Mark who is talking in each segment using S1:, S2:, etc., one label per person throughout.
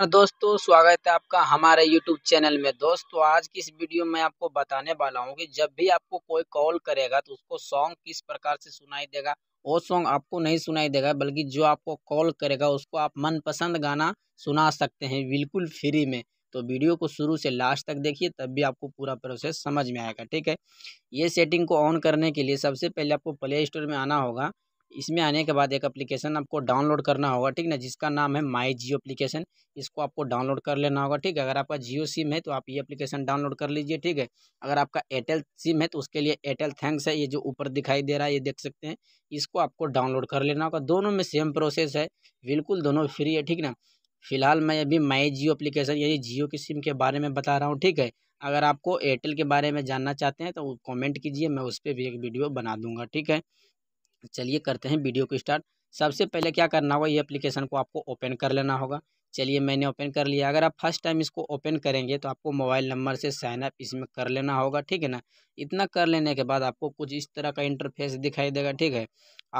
S1: हाँ, दोस्तों स्वागत है आपका हमारे YouTube चैनल में दोस्तों आज की इस वीडियो में आपको बताने वाला हूँ कि जब भी आपको कोई कॉल करेगा तो उसको सॉन्ग किस प्रकार से सुनाई देगा वो सॉन्ग आपको नहीं सुनाई देगा बल्कि जो आपको कॉल करेगा उसको आप मनपसंद गाना सुना सकते हैं बिल्कुल फ्री में तो वीडियो को शुरू से लास्ट तक देखिए तब भी आपको पूरा प्रोसेस समझ में आएगा ठीक है ये सेटिंग को ऑन करने के लिए सबसे पहले आपको प्ले स्टोर में आना होगा इसमें आने के बाद एक एप्लीकेशन आपको डाउनलोड करना होगा ठीक ना जिसका नाम है माई जियो एप्लीकेशन इसको आपको डाउनलोड कर लेना होगा ठीक है अगर आपका जियो सिम है तो आप ये एप्लीकेशन डाउनलोड कर लीजिए ठीक है अगर आपका एयरटेल सिम है तो उसके लिए एयरटेल थैंक्स है ये जो ऊपर दिखाई दे रहा है ये देख सकते हैं इसको आपको डाउनलोड कर लेना होगा दोनों में सेम प्रोसेस है बिल्कुल दोनों फ्री है ठीक ना फिलहाल मैं अभी माई जियो अप्लीकेशन यानी जियो की सिम के बारे में बता रहा हूँ ठीक है अगर आपको एयरटेल के बारे में जानना चाहते हैं तो कमेंट कीजिए मैं उस पर भी एक वीडियो बना दूंगा ठीक है चलिए करते हैं वीडियो को स्टार्ट सबसे पहले क्या करना होगा ये एप्लीकेशन को आपको ओपन कर लेना होगा चलिए मैंने ओपन कर लिया अगर आप फर्स्ट टाइम इसको ओपन करेंगे तो आपको मोबाइल नंबर से साइन अप इसमें कर लेना होगा ठीक है ना इतना कर लेने के बाद आपको कुछ इस तरह का इंटरफेस दिखाई देगा ठीक है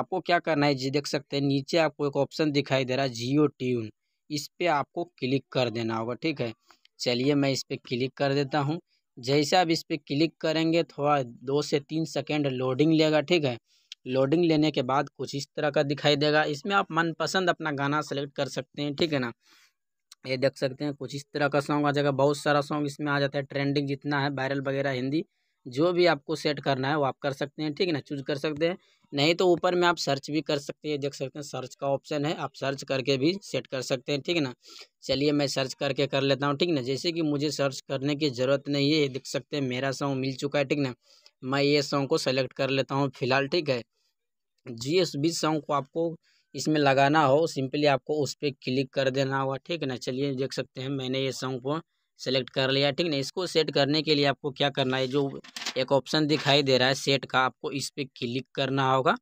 S1: आपको क्या करना है जी देख सकते हैं नीचे आपको एक ऑप्शन दिखाई दे रहा है जियो ट्यून इस पर आपको क्लिक कर देना होगा ठीक है चलिए मैं इस पर क्लिक कर देता हूँ जैसे आप इस पर क्लिक करेंगे थोड़ा दो से तीन सेकेंड लोडिंग लेगा ठीक है लोडिंग लेने के बाद कुछ इस तरह का दिखाई देगा इसमें आप मनपसंद अपना गाना सेलेक्ट कर सकते हैं ठीक है ना ये देख सकते हैं कुछ इस तरह का सॉन्ग आ जाएगा बहुत सारा सॉन्ग इसमें आ जाता है ट्रेंडिंग जितना है वायरल वगैरह हिंदी जो भी आपको सेट करना है वो आप कर सकते हैं ठीक है ना चूज कर सकते हैं नहीं तो ऊपर में आप सर्च भी कर सकते हैं देख सकते हैं सर्च का ऑप्शन है आप सर्च करके भी सेट कर सकते हैं ठीक है ना चलिए मैं सर्च करके कर लेता हूँ ठीक है ना जैसे कि मुझे सर्च करने की ज़रूरत नहीं है ये देख सकते हैं मेरा सॉन्ग मिल चुका है ठीक है ना मैं ये सॉन्ग को सेलेक्ट कर लेता हूँ फ़िलहाल ठीक है जी एस बी सॉन्ग को आपको इसमें लगाना हो सिंपली आपको उस पर क्लिक कर देना होगा ठीक है ना चलिए देख सकते हैं मैंने ये सॉन्ग को सेलेक्ट कर लिया ठीक ना इसको सेट करने के लिए आपको क्या करना है जो एक ऑप्शन दिखाई दे रहा है सेट का आपको इस पर क्लिक करना होगा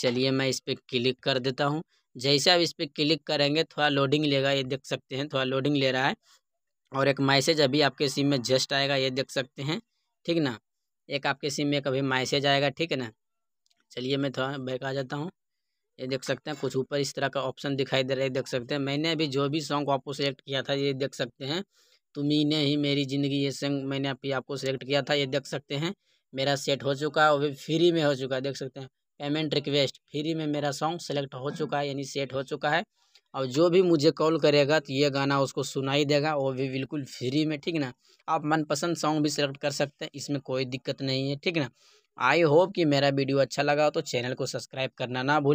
S1: चलिए मैं इस पर क्लिक कर देता हूँ जैसे आप इस पर क्लिक करेंगे थोड़ा लोडिंग लेगा ये देख सकते हैं थोड़ा लोडिंग ले रहा है और एक मैसेज अभी आपके सिम में जस्ट आएगा ये देख सकते हैं ठीक ना एक आपके सिम में कभी मैसेज आएगा ठीक है ना चलिए मैं थोड़ा बैक आ जाता हूँ ये देख सकते हैं कुछ ऊपर इस तरह का ऑप्शन दिखाई दे रहा है देख सकते हैं मैंने अभी जो भी सॉन्ग आपको सेलेक्ट किया था ये देख सकते हैं तुम्ही ने ही मेरी ज़िंदगी ये सॉन्ग मैंने अभी आपको सेलेक्ट किया था ये देख सकते हैं मेरा सेट हो चुका है वो भी फ्री में हो चुका है देख सकते हैं पेमेंट रिक्वेस्ट फ्री में मेरा सॉन्ग सेलेक्ट हो चुका है यानी सेट हो चुका है और जो भी मुझे कॉल करेगा तो ये गाना उसको सुनाई देगा वो भी बिल्कुल फ्री में ठीक ना आप मनपसंद सॉन्ग भी सेलेक्ट कर सकते हैं इसमें कोई दिक्कत नहीं है ठीक ना आई होप कि मेरा वीडियो अच्छा लगा तो चैनल को सब्सक्राइब करना ना भूल